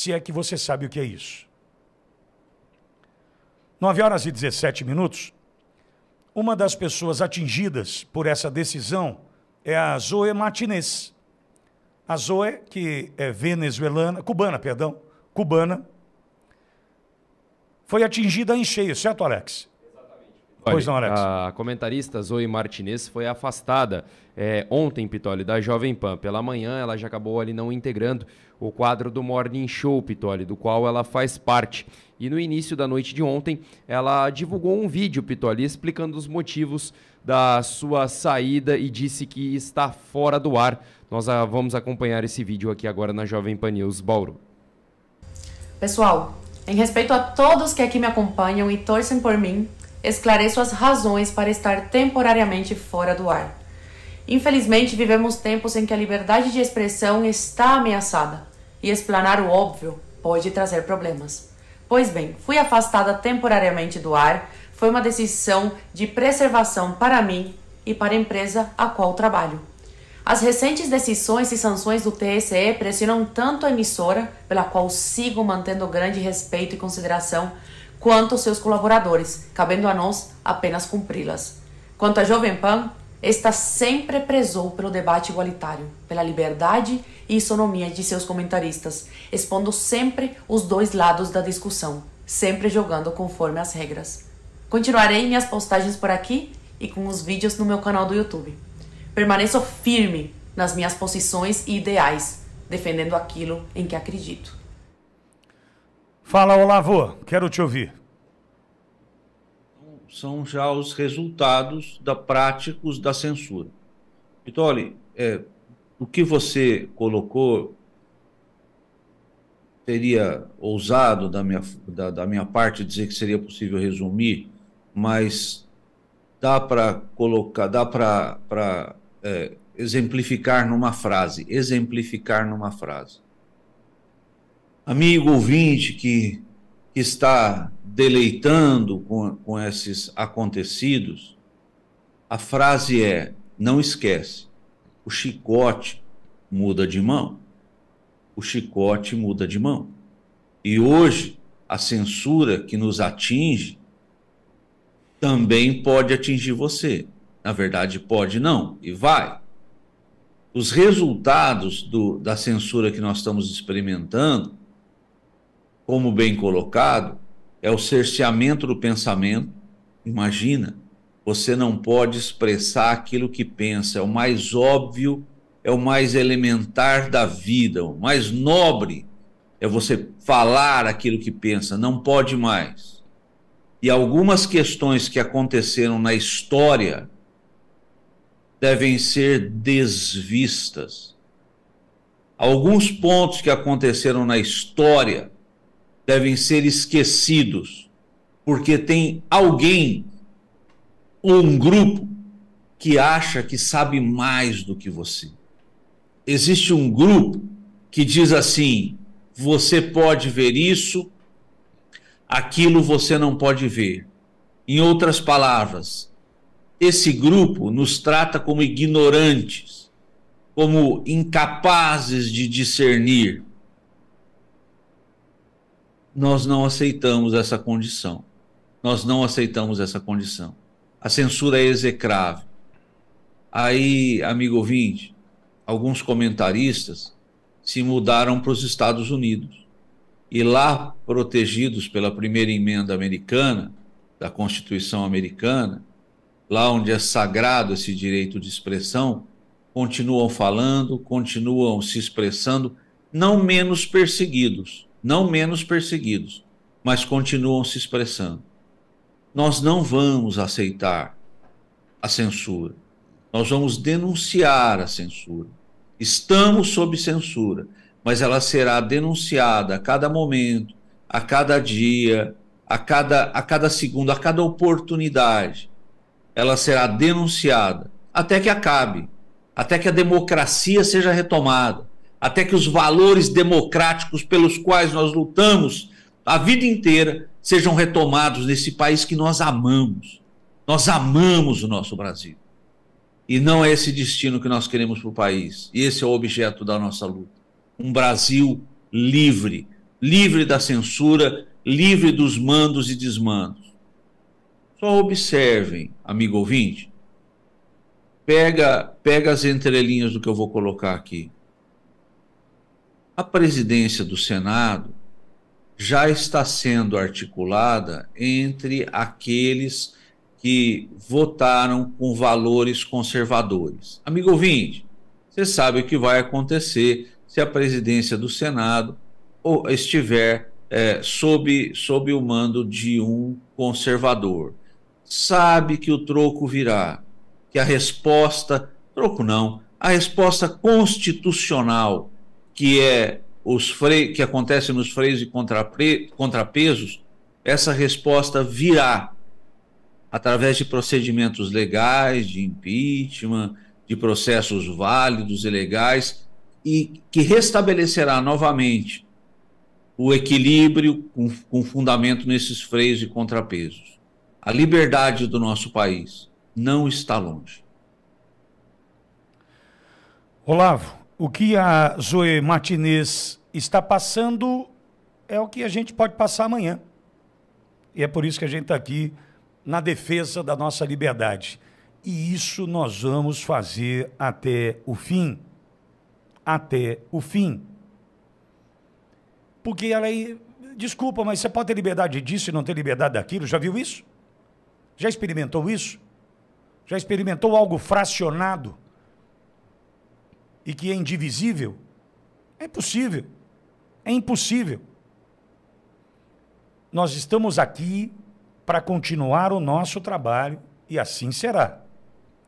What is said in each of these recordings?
se é que você sabe o que é isso. 9 horas e 17 minutos. Uma das pessoas atingidas por essa decisão é a Zoe Martinez. A Zoe, que é venezuelana, cubana, perdão, cubana, foi atingida em cheio, certo, Alex? Pois não, Alex. A comentarista Zoe Martinez foi afastada é, ontem, Pitoli, da Jovem Pan. Pela manhã, ela já acabou ali não integrando o quadro do Morning Show, Pitoli, do qual ela faz parte. E no início da noite de ontem, ela divulgou um vídeo, Pitoli, explicando os motivos da sua saída e disse que está fora do ar. Nós ah, vamos acompanhar esse vídeo aqui agora na Jovem Pan News Bauru. Pessoal, em respeito a todos que aqui me acompanham e torcem por mim, esclareço as razões para estar temporariamente fora do ar. Infelizmente, vivemos tempos em que a liberdade de expressão está ameaçada e explanar o óbvio pode trazer problemas. Pois bem, fui afastada temporariamente do ar, foi uma decisão de preservação para mim e para a empresa a qual trabalho. As recentes decisões e sanções do TSE pressionam tanto a emissora, pela qual sigo mantendo grande respeito e consideração, quanto aos seus colaboradores, cabendo a nós apenas cumpri-las. Quanto à Jovem Pan, esta sempre prezou pelo debate igualitário, pela liberdade e isonomia de seus comentaristas, expondo sempre os dois lados da discussão, sempre jogando conforme as regras. Continuarei minhas postagens por aqui e com os vídeos no meu canal do YouTube. Permaneço firme nas minhas posições e ideais, defendendo aquilo em que acredito. Fala, Olavo, quero te ouvir. Então, são já os resultados da práticos da censura. Vitoli, é, o que você colocou seria ousado da minha, da, da minha parte dizer que seria possível resumir, mas dá para colocar, dá para é, exemplificar numa frase, exemplificar numa frase amigo ouvinte que está deleitando com, com esses acontecidos, a frase é: não esquece, o chicote muda de mão. O chicote muda de mão. E hoje, a censura que nos atinge também pode atingir você. Na verdade, pode não, e vai. Os resultados do, da censura que nós estamos experimentando como bem colocado, é o cerceamento do pensamento. Imagina, você não pode expressar aquilo que pensa, é o mais óbvio, é o mais elementar da vida, o mais nobre é você falar aquilo que pensa, não pode mais. E algumas questões que aconteceram na história devem ser desvistas. Alguns pontos que aconteceram na história devem ser esquecidos, porque tem alguém ou um grupo que acha que sabe mais do que você. Existe um grupo que diz assim: você pode ver isso, aquilo você não pode ver. Em outras palavras, esse grupo nos trata como ignorantes, como incapazes de discernir nós não aceitamos essa condição. Nós não aceitamos essa condição. A censura é execrável. Aí, amigo ouvinte, alguns comentaristas se mudaram para os Estados Unidos. E lá, protegidos pela primeira emenda americana, da Constituição americana, lá onde é sagrado esse direito de expressão, continuam falando, continuam se expressando, não menos perseguidos não menos perseguidos, mas continuam se expressando. Nós não vamos aceitar a censura. Nós vamos denunciar a censura. Estamos sob censura, mas ela será denunciada a cada momento, a cada dia, a cada, a cada segundo, a cada oportunidade. Ela será denunciada até que acabe, até que a democracia seja retomada, até que os valores democráticos pelos quais nós lutamos a vida inteira sejam retomados nesse país que nós amamos. Nós amamos o nosso Brasil. E não é esse destino que nós queremos para o país. E esse é o objeto da nossa luta. Um Brasil livre, livre da censura, livre dos mandos e desmandos. Só observem, amigo ouvinte, pega, pega as entrelinhas do que eu vou colocar aqui. A presidência do Senado já está sendo articulada entre aqueles que votaram com valores conservadores. Amigo ouvinte, você sabe o que vai acontecer se a presidência do Senado estiver é, sob, sob o mando de um conservador. Sabe que o troco virá, que a resposta, troco não, a resposta constitucional que é os freios que acontece nos freios e contrapesos, essa resposta virá através de procedimentos legais, de impeachment, de processos válidos e legais, e que restabelecerá novamente o equilíbrio com, com fundamento nesses freios e contrapesos. A liberdade do nosso país não está longe. Olavo, o que a Zoe Martinez está passando é o que a gente pode passar amanhã. E é por isso que a gente está aqui na defesa da nossa liberdade. E isso nós vamos fazer até o fim. Até o fim. Porque ela aí, Desculpa, mas você pode ter liberdade disso e não ter liberdade daquilo. Já viu isso? Já experimentou isso? Já experimentou algo fracionado? e que é indivisível? É possível. É impossível. Nós estamos aqui para continuar o nosso trabalho e assim será.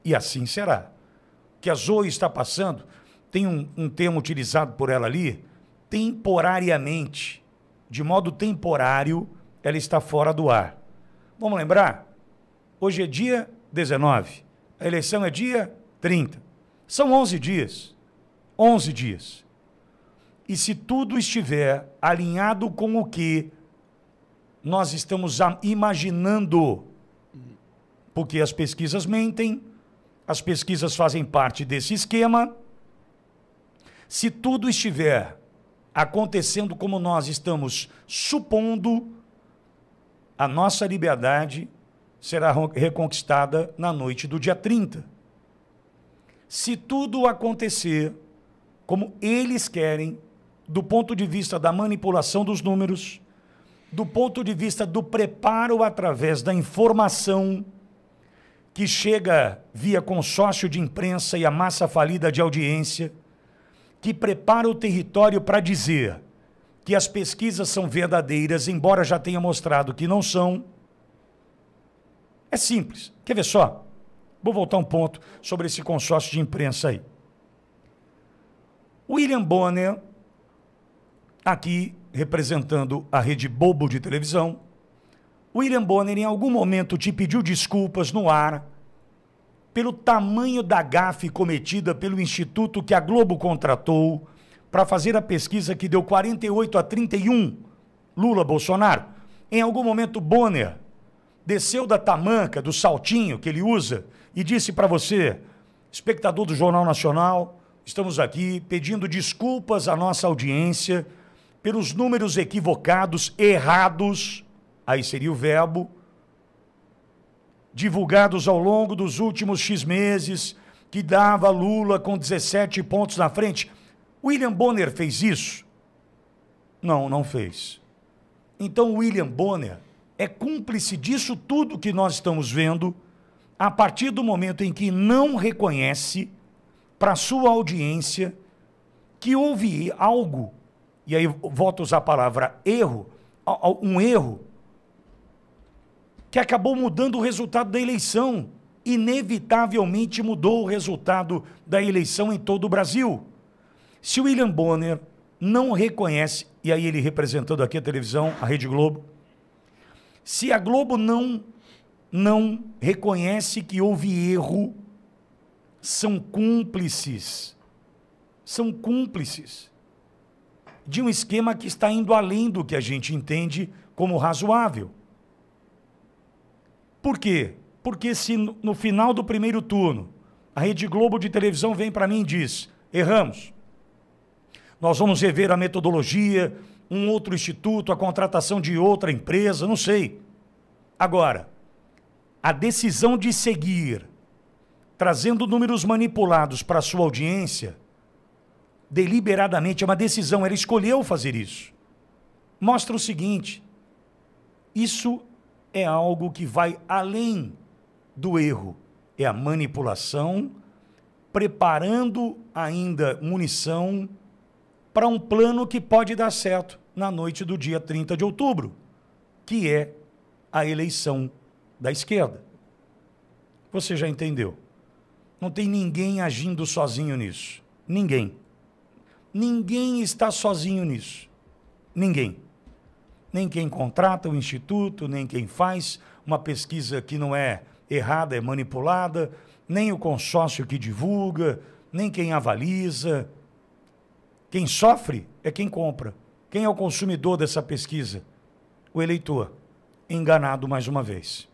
E assim será. O que a Zoe está passando, tem um, um termo utilizado por ela ali, temporariamente. De modo temporário, ela está fora do ar. Vamos lembrar? Hoje é dia 19, a eleição é dia 30. São 11 dias. 11 dias. E se tudo estiver alinhado com o que nós estamos imaginando, porque as pesquisas mentem, as pesquisas fazem parte desse esquema. Se tudo estiver acontecendo como nós estamos supondo, a nossa liberdade será reconquistada na noite do dia 30. Se tudo acontecer como eles querem, do ponto de vista da manipulação dos números, do ponto de vista do preparo através da informação que chega via consórcio de imprensa e a massa falida de audiência, que prepara o território para dizer que as pesquisas são verdadeiras, embora já tenha mostrado que não são. É simples. Quer ver só? Vou voltar um ponto sobre esse consórcio de imprensa aí. William Bonner, aqui representando a rede Bobo de televisão. William Bonner, em algum momento, te pediu desculpas no ar pelo tamanho da gafe cometida pelo instituto que a Globo contratou para fazer a pesquisa que deu 48 a 31 Lula Bolsonaro. Em algum momento, Bonner desceu da tamanca, do saltinho que ele usa, e disse para você, espectador do Jornal Nacional, Estamos aqui pedindo desculpas à nossa audiência pelos números equivocados, errados, aí seria o verbo, divulgados ao longo dos últimos X meses, que dava Lula com 17 pontos na frente. William Bonner fez isso? Não, não fez. Então, William Bonner é cúmplice disso tudo que nós estamos vendo, a partir do momento em que não reconhece para sua audiência que houve algo, e aí volto a usar a palavra erro, um erro, que acabou mudando o resultado da eleição. Inevitavelmente mudou o resultado da eleição em todo o Brasil. Se o William Bonner não reconhece, e aí ele representando aqui a televisão, a Rede Globo, se a Globo não, não reconhece que houve erro são cúmplices, são cúmplices de um esquema que está indo além do que a gente entende como razoável. Por quê? Porque se no final do primeiro turno a Rede Globo de televisão vem para mim e diz: erramos, nós vamos rever a metodologia, um outro instituto, a contratação de outra empresa, não sei. Agora, a decisão de seguir trazendo números manipulados para a sua audiência, deliberadamente, é uma decisão, ela escolheu fazer isso. Mostra o seguinte: isso é algo que vai além do erro, é a manipulação, preparando ainda munição para um plano que pode dar certo na noite do dia 30 de outubro, que é a eleição da esquerda. Você já entendeu? Não tem ninguém agindo sozinho nisso. Ninguém. Ninguém está sozinho nisso. Ninguém. Nem quem contrata o instituto, nem quem faz uma pesquisa que não é errada, é manipulada, nem o consórcio que divulga, nem quem avaliza. Quem sofre é quem compra. Quem é o consumidor dessa pesquisa? O eleitor, enganado mais uma vez.